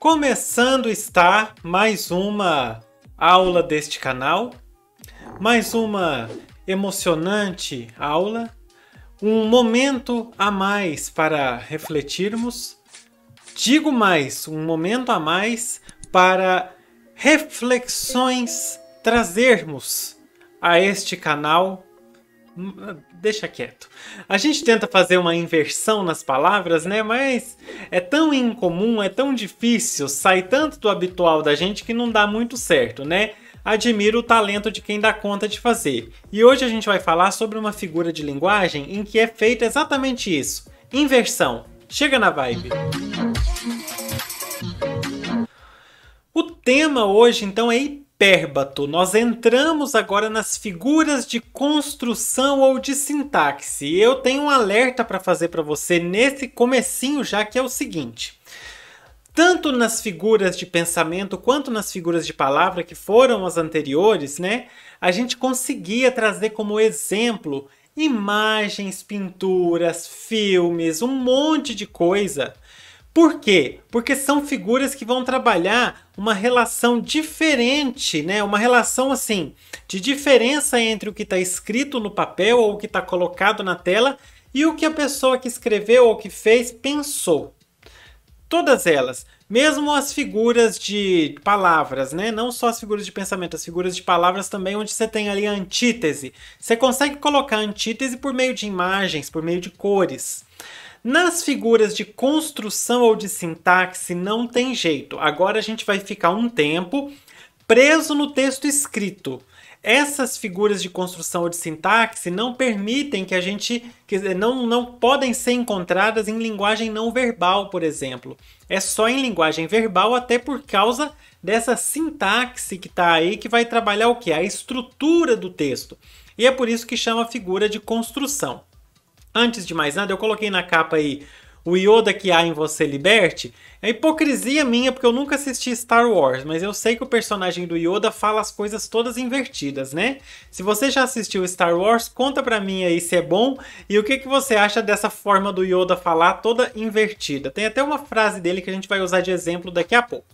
Começando está mais uma aula deste canal, mais uma emocionante aula, um momento a mais para refletirmos. Digo mais, um momento a mais para reflexões trazermos a este canal deixa quieto. A gente tenta fazer uma inversão nas palavras, né? Mas é tão incomum, é tão difícil, sai tanto do habitual da gente que não dá muito certo, né? Admiro o talento de quem dá conta de fazer. E hoje a gente vai falar sobre uma figura de linguagem em que é feito exatamente isso: inversão. Chega na vibe. O tema hoje então é Pérbato, nós entramos agora nas figuras de construção ou de sintaxe. Eu tenho um alerta para fazer para você nesse comecinho já que é o seguinte. Tanto nas figuras de pensamento quanto nas figuras de palavra que foram as anteriores, né? A gente conseguia trazer como exemplo imagens, pinturas, filmes, um monte de coisa por quê? Porque são figuras que vão trabalhar uma relação diferente, né? Uma relação assim de diferença entre o que está escrito no papel ou o que está colocado na tela e o que a pessoa que escreveu ou que fez pensou. Todas elas, mesmo as figuras de palavras, né? Não só as figuras de pensamento, as figuras de palavras também, onde você tem ali a antítese. Você consegue colocar a antítese por meio de imagens, por meio de cores. Nas figuras de construção ou de sintaxe não tem jeito. Agora a gente vai ficar um tempo preso no texto escrito. Essas figuras de construção ou de sintaxe não permitem que a gente, quer dizer, não, não podem ser encontradas em linguagem não verbal, por exemplo. É só em linguagem verbal, até por causa dessa sintaxe que está aí, que vai trabalhar o que? A estrutura do texto. E é por isso que chama figura de construção. Antes de mais nada, eu coloquei na capa aí o Yoda que há em você liberte. É hipocrisia minha porque eu nunca assisti Star Wars, mas eu sei que o personagem do Yoda fala as coisas todas invertidas, né? Se você já assistiu Star Wars, conta pra mim aí se é bom e o que, que você acha dessa forma do Yoda falar toda invertida. Tem até uma frase dele que a gente vai usar de exemplo daqui a pouco.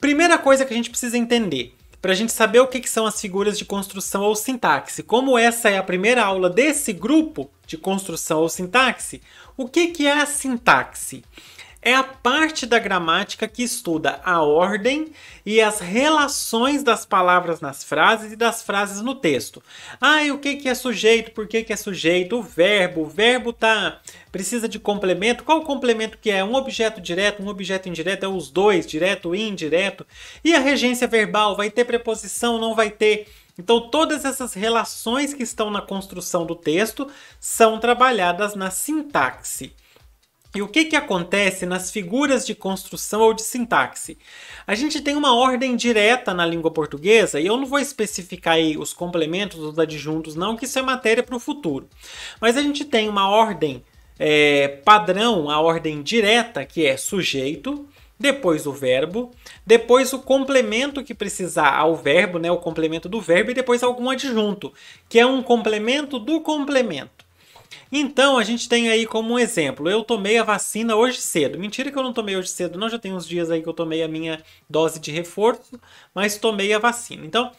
Primeira coisa que a gente precisa entender para a gente saber o que, que, são as figuras de construção ou sintaxe. Como essa é a primeira aula desse grupo, de construção ou sintaxe. O que, que é a sintaxe? É a parte da gramática que estuda a ordem e as relações das palavras nas frases e das frases no texto. Ah, e o que, que é sujeito? Por que, que é sujeito? O verbo. O verbo tá precisa de complemento. Qual o complemento que é? Um objeto direto, um objeto indireto, é os dois, direto e indireto. E a regência verbal? Vai ter preposição? Não vai ter? Então, todas essas relações que estão na construção do texto são trabalhadas na sintaxe. E o que, que acontece nas figuras de construção ou de sintaxe? A gente tem uma ordem direta na língua portuguesa, e eu não vou especificar aí os complementos, os adjuntos, não, que isso é matéria para o futuro. Mas a gente tem uma ordem é, padrão, a ordem direta, que é sujeito, depois o verbo, depois o complemento que precisar ao verbo, né, o complemento do verbo, e depois algum adjunto, que é um complemento do complemento. Então, a gente tem aí como um exemplo, eu tomei a vacina hoje cedo. Mentira que eu não tomei hoje cedo, não, já tem uns dias aí que eu tomei a minha dose de reforço, mas tomei a vacina. Então,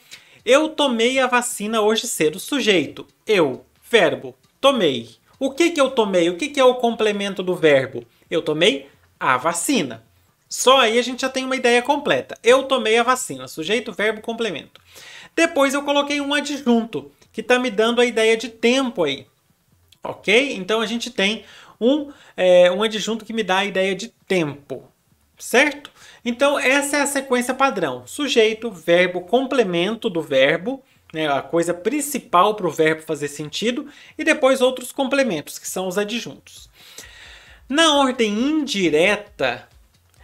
eu tomei a vacina hoje cedo. Sujeito, eu, verbo, tomei. O que que eu tomei? O que que é o complemento do verbo? Eu tomei a vacina. Só aí a gente já tem uma ideia completa. Eu tomei a vacina, sujeito, verbo, complemento. Depois eu coloquei um adjunto, que está me dando a ideia de tempo aí. Ok? Então a gente tem um, é, um adjunto que me dá a ideia de tempo. Certo? Então, essa é a sequência padrão: sujeito, verbo, complemento do verbo, né, a coisa principal para o verbo fazer sentido, e depois outros complementos, que são os adjuntos. Na ordem indireta,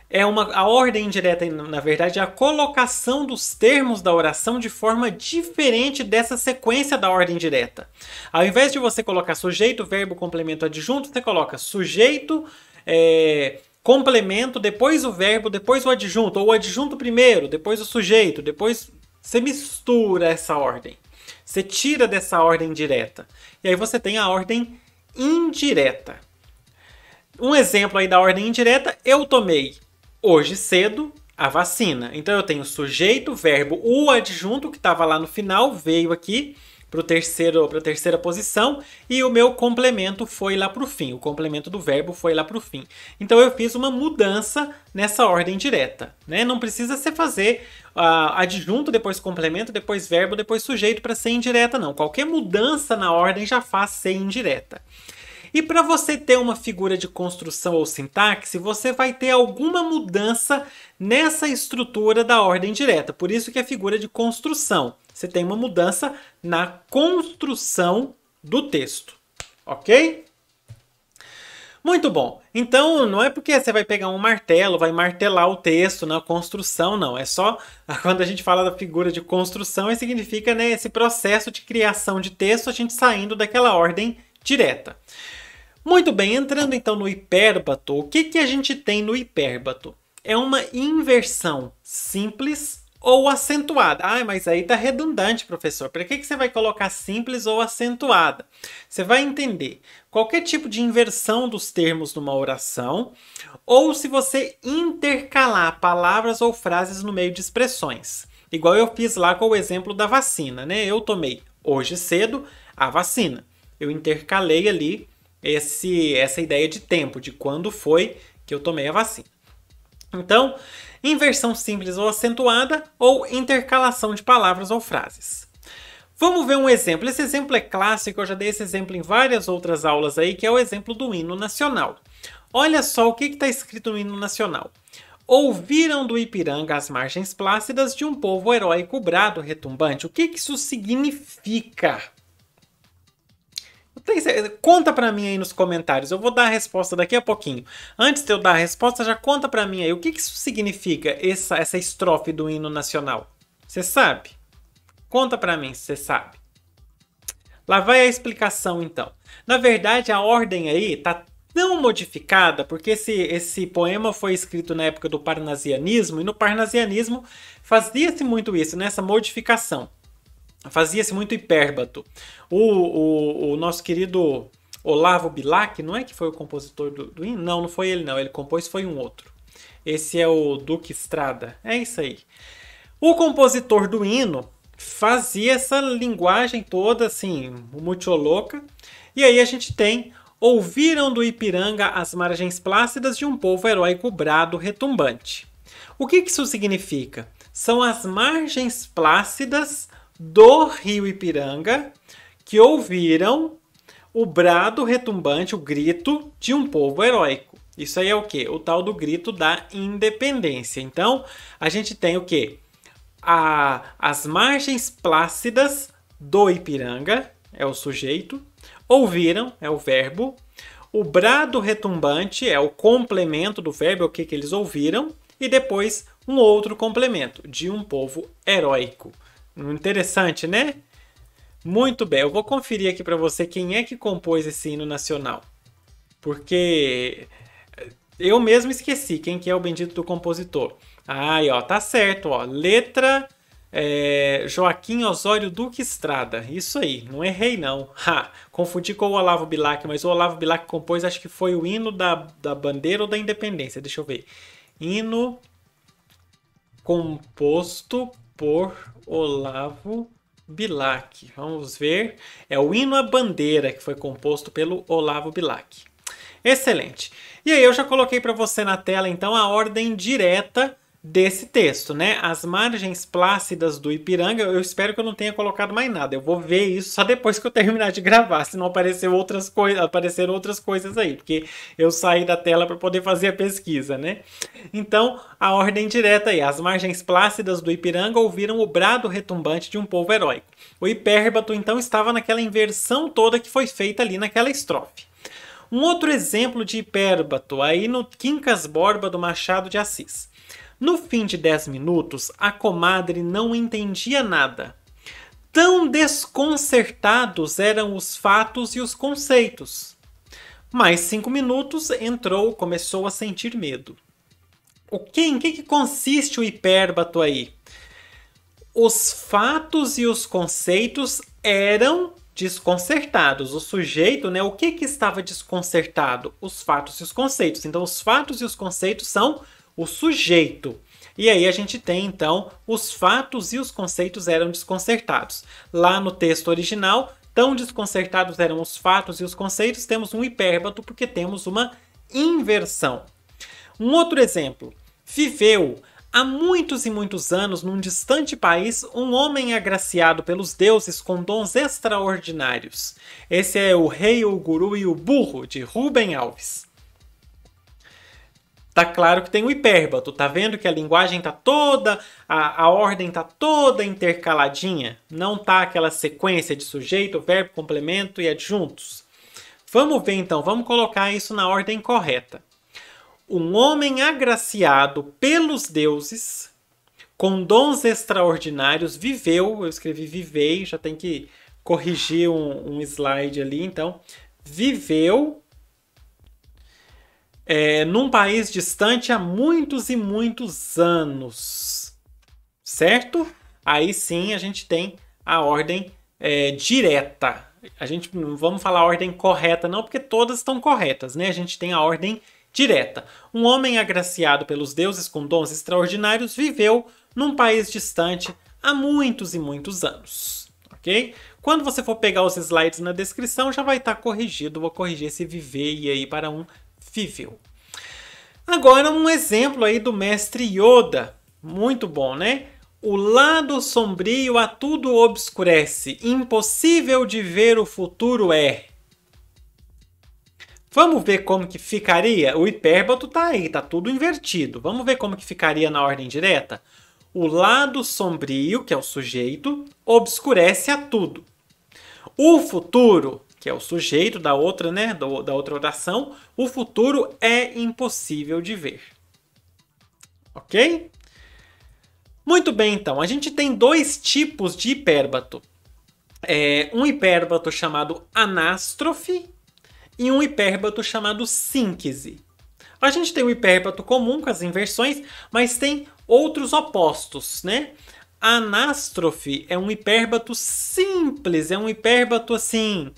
é uma a ordem indireta, na verdade, é a colocação dos termos da oração de forma diferente dessa sequência da ordem direta. Ao invés de você colocar sujeito, verbo, complemento, adjunto, você coloca sujeito, é, complemento, depois o verbo, depois o adjunto, ou o adjunto primeiro, depois o sujeito, depois você mistura essa ordem. Você tira dessa ordem direta. E aí você tem a ordem indireta. Um exemplo aí da ordem indireta, eu tomei hoje cedo a vacina. Então eu tenho sujeito, verbo, o adjunto que estava lá no final veio aqui para a terceira posição e o meu complemento foi lá para o fim. O complemento do verbo foi lá para o fim. Então eu fiz uma mudança nessa ordem direta. Né? Não precisa você fazer uh, adjunto, depois complemento, depois verbo, depois sujeito para ser indireta, não. Qualquer mudança na ordem já faz ser indireta. E para você ter uma figura de construção ou sintaxe, você vai ter alguma mudança nessa estrutura da ordem direta. Por isso que é figura de construção. Você tem uma mudança na construção do texto, ok? Muito bom. Então, não é porque você vai pegar um martelo, vai martelar o texto na construção, não. É só quando a gente fala da figura de construção, significa né, esse processo de criação de texto, a gente saindo daquela ordem direta. Muito bem, entrando então no hipérbato, o que, que a gente tem no hipérbato? É uma inversão simples ou acentuada. Ah, mas aí tá redundante, professor. Para que, que você vai colocar simples ou acentuada? Você vai entender qualquer tipo de inversão dos termos numa oração, ou se você intercalar palavras ou frases no meio de expressões. Igual eu fiz lá com o exemplo da vacina, né? Eu tomei hoje cedo a vacina eu intercalei ali esse, essa ideia de tempo, de quando foi que eu tomei a vacina. Então, inversão simples ou acentuada ou intercalação de palavras ou frases. Vamos ver um exemplo. Esse exemplo é clássico, eu já dei esse exemplo em várias outras aulas aí, que é o exemplo do hino nacional. Olha só o que está escrito no hino nacional. Ouviram do Ipiranga as margens plácidas de um povo heróico brado retumbante. O que, que isso significa? Tem, conta para mim aí nos comentários. Eu vou dar a resposta daqui a pouquinho. Antes de eu dar a resposta, já conta para mim aí o que, que isso significa, essa, essa estrofe do hino nacional. Você sabe? Conta para mim se você sabe. Lá vai a explicação então. Na verdade, a ordem aí tá tão modificada, porque esse, esse poema foi escrito na época do parnasianismo, e no parnasianismo fazia-se muito isso, nessa né, modificação. Fazia-se muito hipérbato. O, o, o, nosso querido Olavo Bilac, não é que foi o compositor do, do hino? Não, não foi ele não. Ele compôs, foi um outro. Esse é o Duque Estrada. É isso aí. O compositor do hino fazia essa linguagem toda, assim, muito louca. E aí a gente tem ouviram do Ipiranga as margens plácidas de um povo heróico brado retumbante. O que, que isso significa? São as margens plácidas do rio Ipiranga que ouviram o brado retumbante, o grito de um povo heróico. Isso aí é o que? O tal do grito da independência. Então, a gente tem o que? As margens plácidas do Ipiranga, é o sujeito, ouviram, é o verbo, o brado retumbante é o complemento do verbo, é o que, que eles ouviram, e depois um outro complemento, de um povo heróico. Interessante, né? Muito bem, eu vou conferir aqui para você quem é que compôs esse hino nacional. Porque eu mesmo esqueci quem que é o bendito do compositor. Aí, ó, tá certo, ó. Letra é, Joaquim Osório Duque Estrada. Isso aí, não errei não. Ha, confundi com o Olavo Bilac, mas o Olavo Bilac compôs, acho que foi o hino da, da bandeira ou da independência, deixa eu ver. Hino composto por Olavo Bilac. Vamos ver. É o Hino à Bandeira, que foi composto pelo Olavo Bilac. Excelente. E aí eu já coloquei para você na tela então a ordem direta desse texto, né? As margens plácidas do Ipiranga, eu espero que eu não tenha colocado mais nada. Eu vou ver isso só depois que eu terminar de gravar, se não aparecer outras coisas, aparecer outras coisas aí, porque eu saí da tela para poder fazer a pesquisa, né? Então, a ordem direta aí, as margens plácidas do Ipiranga ouviram o brado retumbante de um povo heróico. O Hipérbato então estava naquela inversão toda que foi feita ali naquela estrofe. Um outro exemplo de hipérbato aí no Quincas Borba do Machado de Assis. No fim de 10 minutos, a comadre não entendia nada. Tão desconcertados eram os fatos e os conceitos. Mais cinco minutos, entrou, começou a sentir medo. O que, em que, que consiste o hipérbato aí? Os fatos e os conceitos eram desconcertados. O sujeito, né? O que, que estava desconcertado? Os fatos e os conceitos. Então, os fatos e os conceitos são o sujeito. E aí a gente tem então os fatos e os conceitos eram desconcertados. Lá no texto original, tão desconcertados eram os fatos e os conceitos, temos um hipérbato porque temos uma inversão. Um outro exemplo: viveu há muitos e muitos anos num distante país um homem agraciado pelos deuses com dons extraordinários. Esse é o Rei, o Guru e o Burro de Rubem Alves tá claro que tem o hipérbato. Tá vendo que a linguagem tá toda, a, a ordem tá toda intercaladinha? Não tá aquela sequência de sujeito, verbo, complemento e adjuntos. Vamos ver então, vamos colocar isso na ordem correta. Um homem agraciado pelos deuses, com dons extraordinários, viveu. Eu escrevi vivei, já tem que corrigir um, um slide ali, então. Viveu é, num país distante há muitos e muitos anos, certo? Aí sim a gente tem a ordem é, direta. A gente não vamos falar a ordem correta, não, porque todas estão corretas, né? A gente tem a ordem direta. Um homem agraciado pelos deuses com dons extraordinários viveu num país distante há muitos e muitos anos, ok? Quando você for pegar os slides na descrição, já vai estar tá corrigido. Vou corrigir esse viver aí para um viveu. Agora um exemplo aí do mestre Yoda, muito bom, né? O lado sombrio a tudo obscurece, impossível de ver o futuro é. Vamos ver como que ficaria? O hipérbato tá aí, tá tudo invertido. Vamos ver como que ficaria na ordem direta? O lado sombrio, que é o sujeito, obscurece a tudo. O futuro que é o sujeito da outra, né, do, da outra oração, o futuro é impossível de ver. OK? Muito bem, então, a gente tem dois tipos de hipérbato. É, um hipérbato chamado anástrofe e um hipérbato chamado sínquise. A gente tem o hipérbato comum com as inversões, mas tem outros opostos, né? Anástrofe é um hipérbato simples, é um hipérbato assim,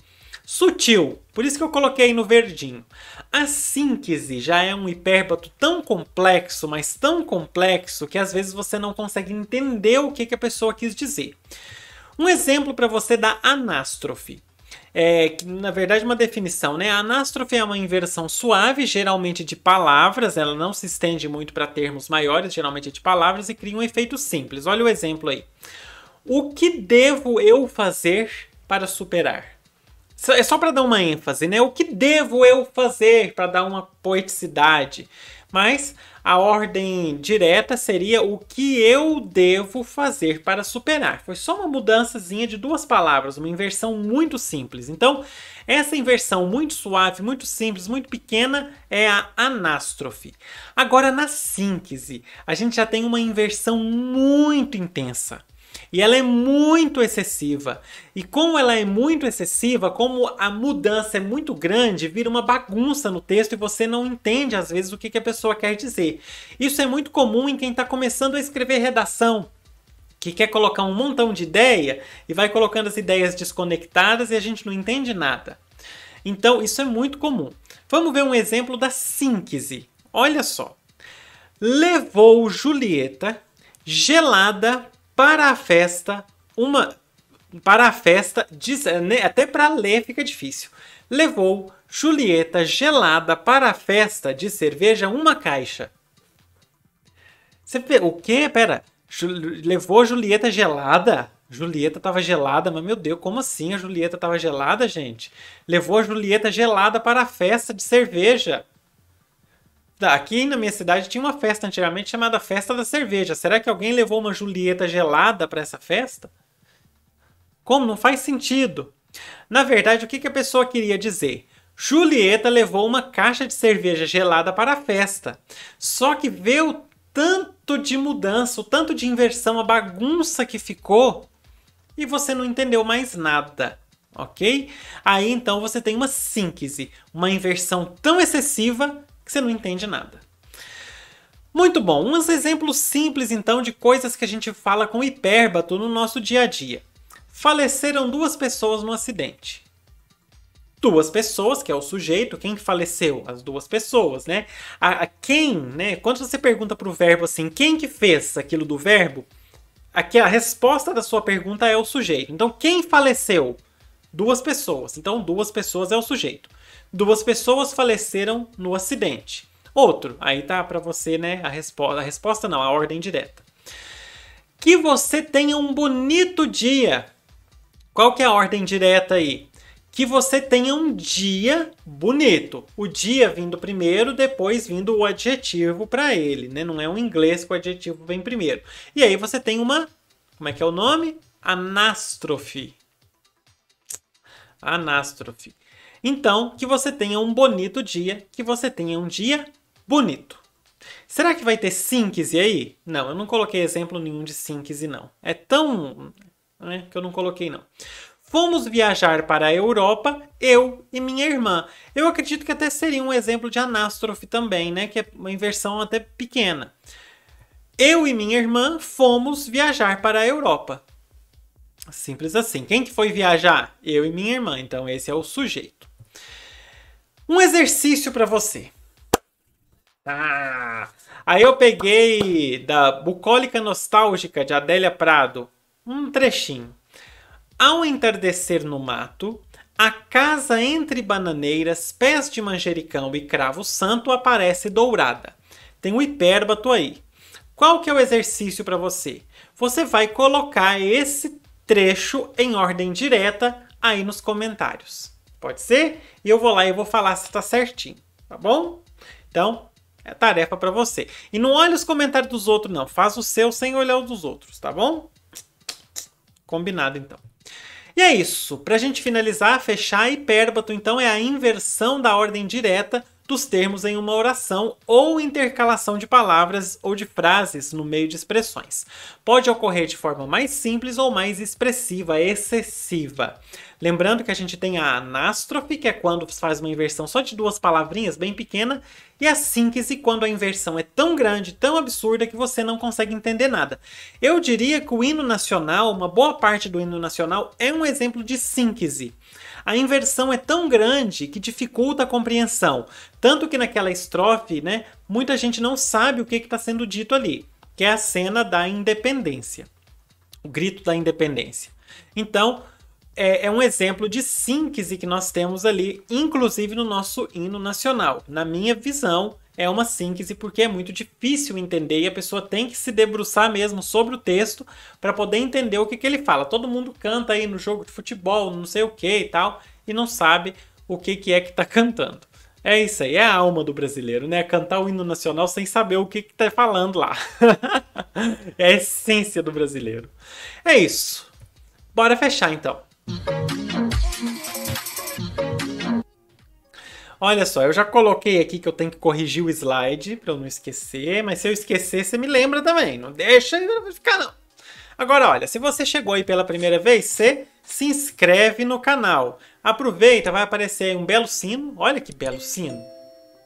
sutil, por isso que eu coloquei no verdinho. A síntese já é um hipérbato tão complexo, mas tão complexo, que às vezes você não consegue entender o que, que a pessoa quis dizer. Um exemplo para você da anástrofe. É, que, na verdade, é uma definição, né? A anástrofe é uma inversão suave, geralmente de palavras, ela não se estende muito para termos maiores, geralmente de palavras, e cria um efeito simples. Olha o exemplo aí. O que devo eu fazer para superar? É só para dar uma ênfase, né? O que devo eu fazer para dar uma poeticidade? Mas a ordem direta seria o que eu devo fazer para superar. Foi só uma mudançazinha de duas palavras, uma inversão muito simples. Então, essa inversão muito suave, muito simples, muito pequena é a anástrofe. Agora, na síntese, a gente já tem uma inversão muito intensa. E ela é muito excessiva. E como ela é muito excessiva, como a mudança é muito grande, vira uma bagunça no texto e você não entende às vezes o que, a pessoa quer dizer. Isso é muito comum em quem está começando a escrever redação, que quer colocar um montão de ideia e vai colocando as ideias desconectadas e a gente não entende nada. Então, isso é muito comum. Vamos ver um exemplo da síntese. Olha só. Levou Julieta gelada para a festa, uma para a festa, diz, eh, né, até para ler fica difícil. Levou Julieta gelada para a festa de cerveja uma caixa. Você o quê? Pera, levou Julieta gelada? Julieta estava gelada, mas meu Deus, como assim a Julieta estava gelada, gente? Levou a Julieta gelada para a festa de cerveja. Tá, aqui na minha cidade tinha uma festa antigamente chamada Festa da Cerveja. Será que alguém levou uma Julieta gelada para essa festa? Como? Não faz sentido. Na verdade, o que, a pessoa queria dizer? Julieta levou uma caixa de cerveja gelada para a festa. Só que vê o tanto de mudança, o tanto de inversão, a bagunça que ficou e você não entendeu mais nada, ok? Aí então você tem uma síntese, uma inversão tão excessiva que você não entende nada. Muito bom, uns exemplos simples então de coisas que a gente fala com hipérbato no nosso dia a dia. Faleceram duas pessoas no acidente. Duas pessoas, que é o sujeito, quem faleceu? As duas pessoas, né? A, a quem, né? Quando você pergunta para o verbo assim, quem que fez aquilo do verbo? Aqui a resposta da sua pergunta é o sujeito. Então, quem faleceu? Duas pessoas. Então, duas pessoas é o sujeito. Duas pessoas faleceram no acidente. Outro, aí tá para você, né, a resposta, a resposta não, a ordem direta. Que você tenha um bonito dia. Qual que é a ordem direta aí? Que você tenha um dia bonito. O dia vindo primeiro, depois vindo o adjetivo para ele, né? Não é um inglês que o adjetivo vem primeiro. E aí você tem uma, como é que é o nome? Anástrofe. Anástrofe. Então, que você tenha um bonito dia, que você tenha um dia bonito. Será que vai ter síntese aí? Não, eu não coloquei exemplo nenhum de síntese, não. É tão. Né, que eu não coloquei, não. Fomos viajar para a Europa, eu e minha irmã. Eu acredito que até seria um exemplo de anástrofe também, né? Que é uma inversão até pequena. Eu e minha irmã fomos viajar para a Europa. Simples assim. Quem que foi viajar? Eu e minha irmã. Então esse é o sujeito um exercício para você. Ah, aí eu peguei da Bucólica Nostálgica de Adélia Prado um trechinho. Ao entardecer no mato, a casa entre bananeiras, pés de manjericão e cravo santo aparece dourada. Tem um hipérbato aí. Qual que é o exercício para você? Você vai colocar esse trecho em ordem direta aí nos comentários. Pode ser? E eu vou lá e vou falar se tá certinho, tá bom? Então, é tarefa para você. E não olha os comentários dos outros, não. Faz o seu sem olhar os dos outros, tá bom? Combinado, então. E é isso. Para a gente finalizar, fechar, hipérbato, então, é a inversão da ordem direta dos termos em uma oração ou intercalação de palavras ou de frases no meio de expressões. Pode ocorrer de forma mais simples ou mais expressiva, excessiva. Lembrando que a gente tem a anástrofe, que é quando faz uma inversão só de duas palavrinhas, bem pequena, e a síntese, quando a inversão é tão grande, tão absurda, que você não consegue entender nada. Eu diria que o hino nacional, uma boa parte do hino nacional, é um exemplo de síntese a inversão é tão grande que dificulta a compreensão. Tanto que naquela estrofe, né, muita gente não sabe o que está sendo dito ali, que é a cena da independência, o grito da independência. Então, é, é um exemplo de síntese que nós temos ali, inclusive no nosso hino nacional. Na minha visão, é uma síntese porque é muito difícil entender e a pessoa tem que se debruçar mesmo sobre o texto para poder entender o que, que ele fala. Todo mundo canta aí no jogo de futebol, não sei o que e tal, e não sabe o que, que é que está cantando. É isso aí, é a alma do brasileiro, né? Cantar o hino nacional sem saber o que, que tá falando lá. é a essência do brasileiro. É isso. Bora fechar então. Olha só, eu já coloquei aqui que eu tenho que corrigir o slide para eu não esquecer, mas se eu esquecer, você me lembra também. Não deixa ficar, não. Agora, olha, se você chegou aí pela primeira vez, você se inscreve no canal. Aproveita, vai aparecer um belo sino. Olha que belo sino.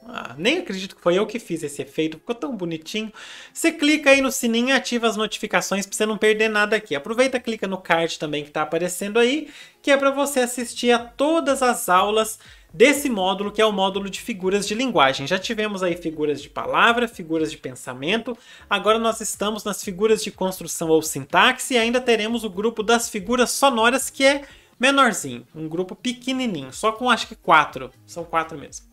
Ah, nem acredito que foi eu que fiz esse efeito, ficou tão bonitinho. Você clica aí no sininho e ativa as notificações para você não perder nada aqui. Aproveita clica no card também que está aparecendo aí, que é para você assistir a todas as aulas desse módulo, que é o módulo de figuras de linguagem. Já tivemos aí figuras de palavra, figuras de pensamento, agora nós estamos nas figuras de construção ou sintaxe e ainda teremos o grupo das figuras sonoras, que é menorzinho, um grupo pequenininho, só com acho que quatro, são quatro mesmo.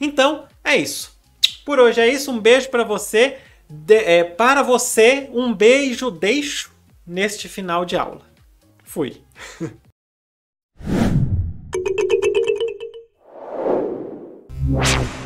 Então, é isso. Por hoje é isso. Um beijo para você. De, é, para você, um beijo deixo neste final de aula. Fui.